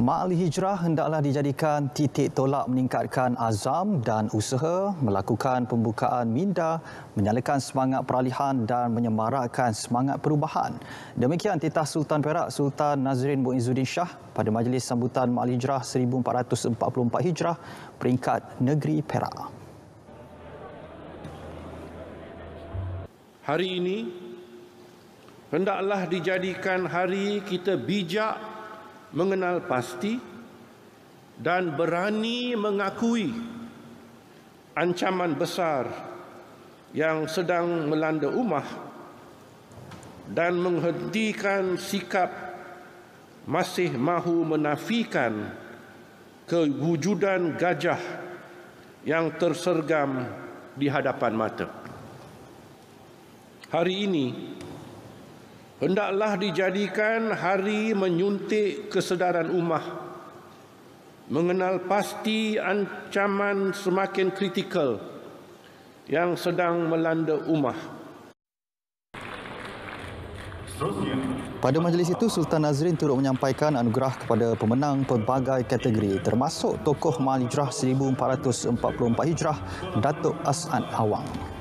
Ma'al hijrah hendaklah dijadikan titik tolak meningkatkan azam dan usaha melakukan pembukaan minda, menyalakan semangat peralihan dan menyemarakkan semangat perubahan. Demikian titah Sultan Perak Sultan Nazrin Muizuddin Shah pada majlis sambutan Ma'al Hijrah 1444 Hijrah peringkat negeri Perak. Hari ini hendaklah dijadikan hari kita bijak mengenal pasti dan berani mengakui ancaman besar yang sedang melanda umah dan menghentikan sikap masih mahu menafikan kewujudan gajah yang tersergam di hadapan mata. Hari ini, Hendaklah dijadikan hari menyuntik kesedaran ummah mengenal pasti ancaman semakin kritikal yang sedang melanda ummah. Pada majlis itu, Sultan Nazrin turut menyampaikan anugerah kepada pemenang pelbagai kategori termasuk tokoh Mahal Hijrah 1444 Hijrah, Datuk As'ad Awang.